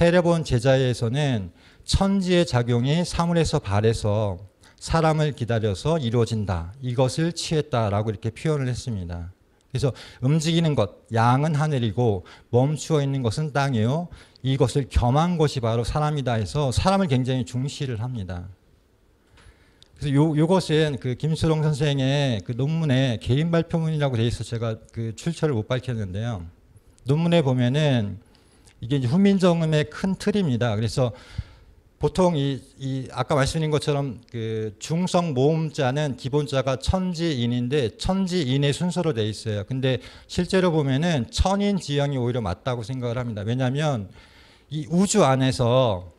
헤레본 제자에서는 천지의 작용이 사물에서 발해서 사람을 기다려서 이루어진다. 이것을 취했다라고 이렇게 표현을 했습니다. 그래서 움직이는 것, 양은 하늘이고 멈추어 있는 것은 땅이요. 이것을 겸한 것이 바로 사람이다 해서 사람을 굉장히 중시를 합니다. 그래서 요, 요것은 그 김수롱 선생의 그 논문에 개인 발표문이라고 돼 있어 제가 그 출처를 못 밝혔는데요. 논문에 보면은 이게 이제 훈민정음의 큰 틀입니다. 그래서 보통 이, 이 아까 말씀드린 것처럼 그 중성 모음자는 기본자가 천지인인데 천지인의 순서로 돼 있어요. 근데 실제로 보면은 천인 지형이 오히려 맞다고 생각을 합니다. 왜냐하면 이 우주 안에서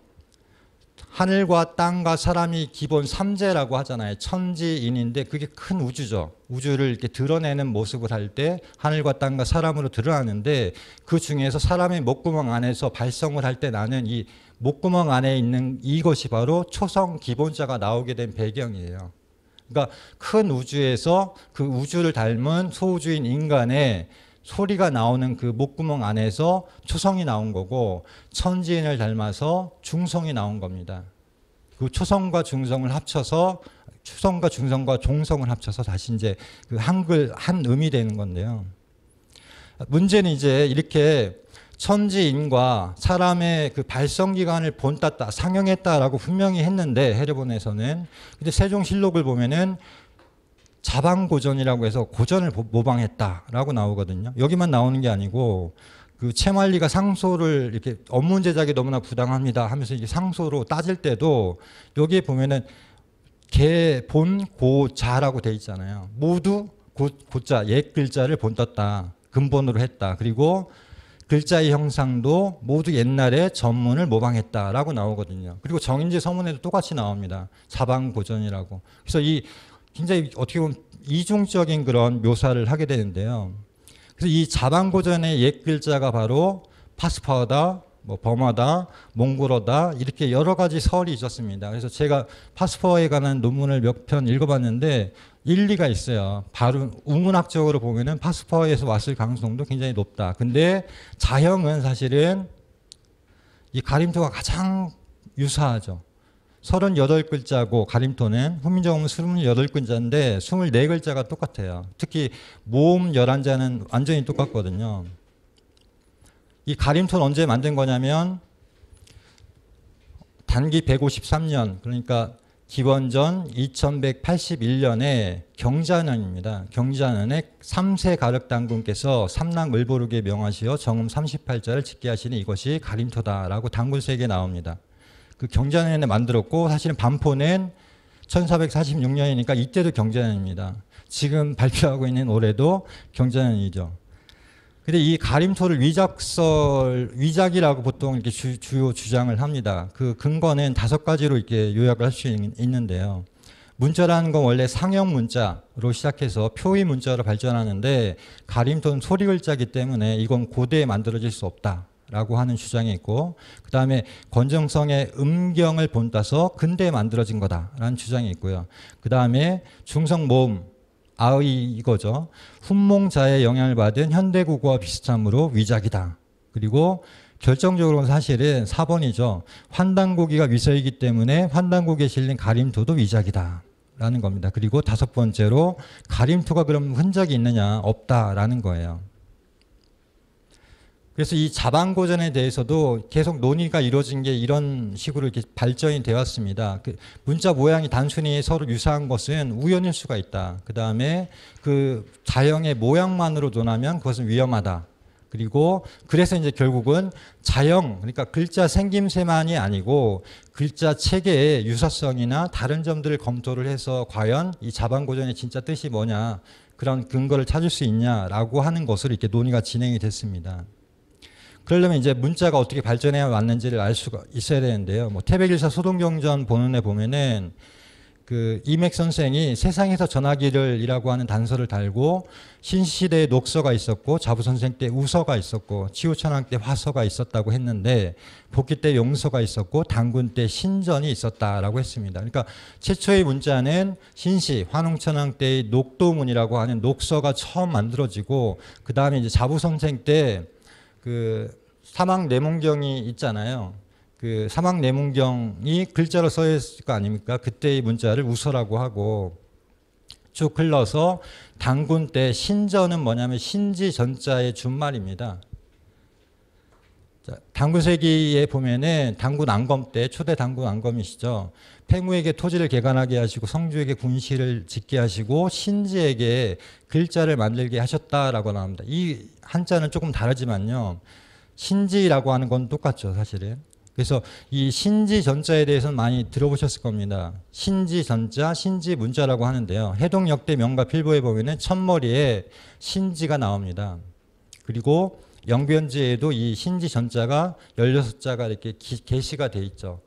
하늘과 땅과 사람이 기본 삼재라고 하잖아요. 천지인인데 그게 큰 우주죠. 우주를 이렇게 드러내는 모습을 할 때 하늘과 땅과 사람으로 드러나는데 그 중에서 사람의 목구멍 안에서 발성을 할 때 나는 이 목구멍 안에 있는 이것이 바로 초성 기본자가 나오게 된 배경이에요. 그러니까 큰 우주에서 그 우주를 닮은 소우주인 인간의 소리가 나오는 그 목구멍 안에서 초성이 나온 거고 천지인을 닮아서 중성이 나온 겁니다. 그 초성과 중성을 합쳐서 초성과 중성과 종성을 합쳐서 다시 이제 그 한글 한 음이 되는 건데요. 문제는 이제 이렇게 천지인과 사람의 그 발성 기간을 본땄다 상영했다라고 분명히 했는데 헤르본에서는 근데 세종실록을 보면은 자방고전이라고 해서 고전을 모방했다라고 나오거든요. 여기만 나오는 게 아니고 그 채말리가 상소를 이렇게 업문 제작이 너무나 부당합니다 하면서 이게 상소로 따질 때도 여기에 보면은 개, 본, 고, 자라고 돼 있잖아요. 모두 고, 고자, 옛 글자를 본 떴다. 근본으로 했다. 그리고 글자의 형상도 모두 옛날에 전문을 모방했다라고 나오거든요. 그리고 정인지 서문에도 똑같이 나옵니다. 자방고전이라고. 그래서 이 굉장히 어떻게 보면 이중적인 그런 묘사를 하게 되는데요. 그래서 이 자방고전의 옛 글자가 바로 파스파다뭐 버마다, 몽골어다 이렇게 여러 가지 설이 있었습니다. 그래서 제가 파스파에 관한 논문을 몇 편 읽어봤는데 일리가 있어요. 발음 우문학적으로 보면은 파스파에서 왔을 가능성도 굉장히 높다. 근데 자형은 사실은 이 가림표가 가장 유사하죠. 38글자고 가림토는 훈민정음 28글자인데 24글자가 똑같아요. 특히 모음 11자는 완전히 똑같거든요. 이 가림토는 언제 만든 거냐면 단기 153년 그러니까 기원전 2181년에 경자년입니다. 경자년에 3세 가륵당군께서 삼랑을보르게 명하시어 정음 38자를 짓게 하시는 이것이 가림토다라고 당군세에 계 나옵니다. 그 경자년에 만들었고 사실은 반포는 1446년이니까 이때도 경자년입니다. 지금 발표하고 있는 올해도 경자년이죠. 근데 이 가림표를 위작설, 위작이라고 보통 이렇게 주, 요 주장을 합니다. 그 근거는 다섯 가지로 이렇게 요약을 할 수 있는데요. 문자라는 건 원래 상형 문자로 시작해서 표의 문자로 발전하는데 가림돈 소리 글자기 때문에 이건 고대에 만들어질 수 없다. 라고 하는 주장이 있고 그 다음에 권정성의 음경을 본따서 근대에 만들어진 거다라는 주장이 있고요. 그 다음에 중성모음 아의 이거죠. 훈몽자의 영향을 받은 현대국어와 비슷함으로 위작이다. 그리고 결정적으로 사실은 4번이죠. 환단고기가 위서이기 때문에 환단고기에 실린 가림토도 위작이다. 라는 겁니다. 그리고 다섯 번째로 가림토가 그럼 흔적이 있느냐 없다라는 거예요. 그래서 이 자방고전에 대해서도 계속 논의가 이루어진 게 이런 식으로 이렇게 발전이 되었습니다. 그 문자 모양이 단순히 서로 유사한 것은 우연일 수가 있다. 그 다음에 그 자형의 모양만으로 논하면 그것은 위험하다. 그리고 그래서 이제 결국은 자형 그러니까 글자 생김새만이 아니고 글자 체계의 유사성이나 다른 점들을 검토를 해서 과연 이 자방고전의 진짜 뜻이 뭐냐 그런 근거를 찾을 수 있냐라고 하는 것으로 이렇게 논의가 진행이 됐습니다. 그러려면 이제 문자가 어떻게 발전해 왔는지를 알 수가 있어야 되는데요. 뭐 태백일사 소동경전 본문에 보면은 그 이맥 선생이 세상에서 전화기를이라고 하는 단서를 달고 신시대에 녹서가 있었고 자부 선생 때 우서가 있었고 치우천왕 때 화서가 있었다고 했는데 복기 때 용서가 있었고 당군 때 신전이 있었다라고 했습니다. 그러니까 최초의 문자는 신시 환웅천왕 때의 녹도문이라고 하는 녹서가 처음 만들어지고 그 다음에 이제 자부 선생 때그 사막 내문경이 있잖아요. 그 사막 내문경이 글자로 써 있을 거 아닙니까? 그때의 문자를 우서라고 하고 쭉 흘러서 당군 때 신전은 뭐냐면 신지 전자의 준말입니다. 자, 당구세기에 보면은 당구 난검 때 초대 당구 난검이시죠. 팽우에게 토지를 개간하게 하시고 성주에게 군시를 짓게 하시고 신지에게 글자를 만들게 하셨다라고 나옵니다. 이 한자는 조금 다르지만요. 신지라고 하는 건 똑같죠, 사실은. 그래서 이 신지 전자에 대해서는 많이 들어보셨을 겁니다. 신지 전자, 신지 문자라고 하는데요. 해동역대 명가 필보에 보면은 첫머리에 신지가 나옵니다. 그리고 영변지에도 이 신지 전자가 16자가 이렇게 게시가 돼 있죠.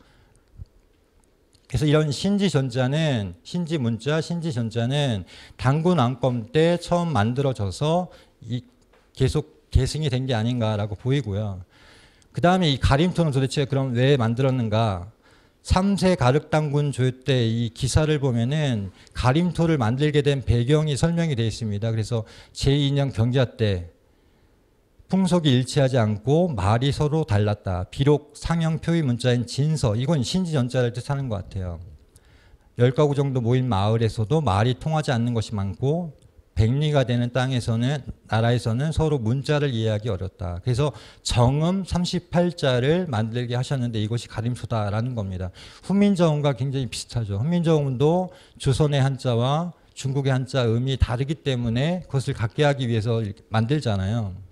그래서 이런 신지 전자는 신지 문자, 신지 전자는 당군 왕검 때 처음 만들어져서 계속 계승이 된 게 아닌가라고 보이고요. 그 다음에 이 가림토는 도대체 그럼 왜 만들었는가? 3세 가륵당군 조회 때 이 기사를 보면은 가림토를 만들게 된 배경이 설명이 되어 있습니다. 그래서 제2년 경자 때 풍속이 일치하지 않고 말이 서로 달랐다. 비록 상형 표의 문자인 진서, 이건 신지전자를 뜻하는 것 같아요. 열 가구 정도 모인 마을에서도 말이 통하지 않는 것이 많고 백리가 되는 땅에서는 나라에서는 서로 문자를 이해하기 어렵다. 그래서 정음 38자를 만들게 하셨는데 이것이 가림수다라는 겁니다. 훈민정음과 굉장히 비슷하죠. 훈민정음도 조선의 한자와 중국의 한자 음이 다르기 때문에 그것을 갖게 하기 위해서 만들잖아요.